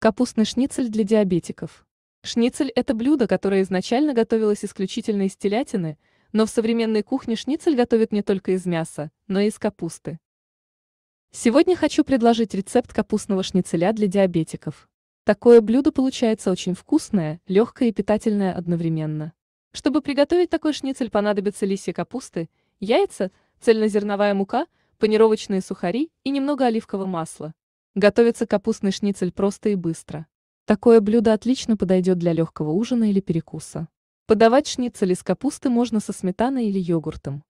Капустный шницель для диабетиков. Шницель – это блюдо, которое изначально готовилось исключительно из телятины, но в современной кухне шницель готовят не только из мяса, но и из капусты. Сегодня хочу предложить рецепт капустного шницеля для диабетиков. Такое блюдо получается очень вкусное, легкое и питательное одновременно. Чтобы приготовить такой шницель понадобится листья капусты, яйца, цельнозерновая мука, панировочные сухари и немного оливкового масла. Готовится капустный шницель просто и быстро. Такое блюдо отлично подойдет для легкого ужина или перекуса. Подавать шницель из капусты можно со сметаной или йогуртом.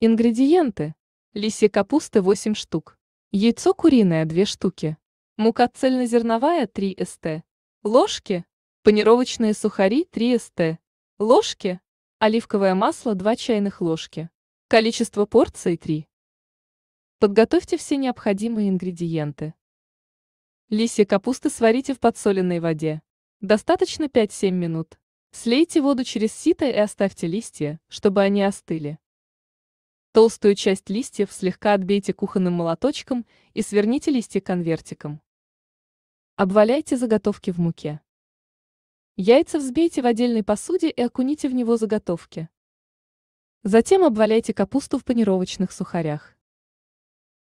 Ингредиенты. Лисья капусты 8 штук. Яйцо куриное 2 штуки. Мука цельнозерновая 3 ст. Ложки. Панировочные сухари 3 ст. Ложки. Оливковое масло 2 чайных ложки. Количество порций 3. Подготовьте все необходимые ингредиенты. Листья капусты сварите в подсоленной воде. Достаточно 5-7 минут. Слейте воду через сито и оставьте листья, чтобы они остыли. Толстую часть листьев слегка отбейте кухонным молоточком и сверните листья конвертиком. Обваляйте заготовки в муке. Яйца взбейте в отдельной посуде и окуните в него заготовки. Затем обваляйте капусту в панировочных сухарях.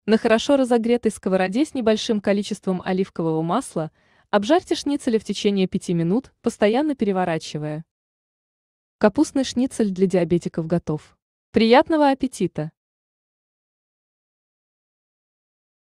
На хорошо разогретой сковороде с небольшим количеством оливкового масла обжарьте шницель в течение 5 минут, постоянно переворачивая. Капустный шницель для диабетиков готов. Приятного аппетита!